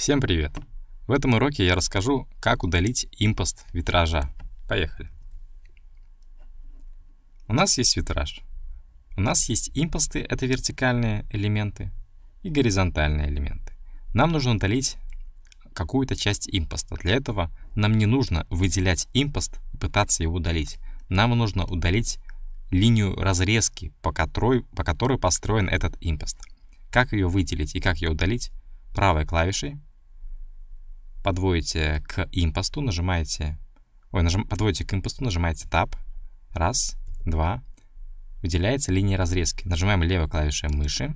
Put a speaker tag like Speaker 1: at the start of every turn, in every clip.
Speaker 1: Всем привет! В этом уроке я расскажу, как удалить импост витража. Поехали! У нас есть витраж. У нас есть импосты, это вертикальные элементы, и горизонтальные элементы. Нам нужно удалить какую-то часть импоста. Для этого нам не нужно выделять импост и пытаться его удалить. Нам нужно удалить линию разрезки, по которой, по которой построен этот импост. Как ее выделить и как ее удалить? Правой клавишей подводите к импосту, нажимаете... Ой, нажим, подводите к импосту, нажимаете Tab. Раз, два. Выделяется линия разрезки. Нажимаем левой клавишей мыши.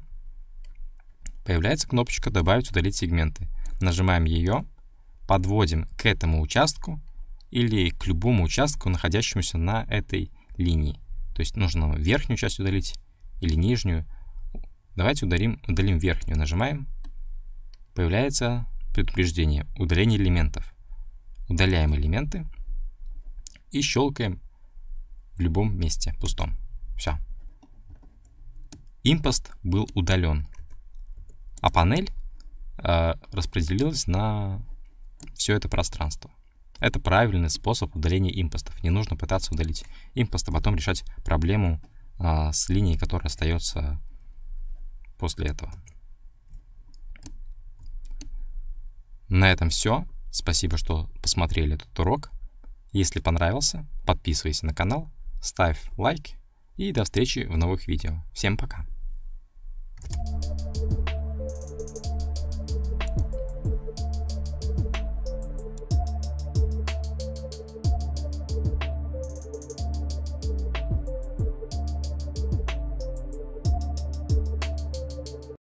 Speaker 1: Появляется кнопочка «Добавить, удалить сегменты». Нажимаем ее, подводим к этому участку или к любому участку, находящемуся на этой линии. То есть нужно верхнюю часть удалить или нижнюю. Давайте ударим, удалим верхнюю. Нажимаем. Появляется предупреждение удаление элементов. Удаляем элементы и щелкаем в любом месте пустом. Все. Импост был удален, а панель э, распределилась на все это пространство. Это правильный способ удаления импостов. Не нужно пытаться удалить импост, а потом решать проблему э, с линией, которая остается после этого. На этом все. Спасибо, что посмотрели этот урок. Если понравился, подписывайся на канал, ставь лайк и до встречи в новых видео. Всем пока! Thank you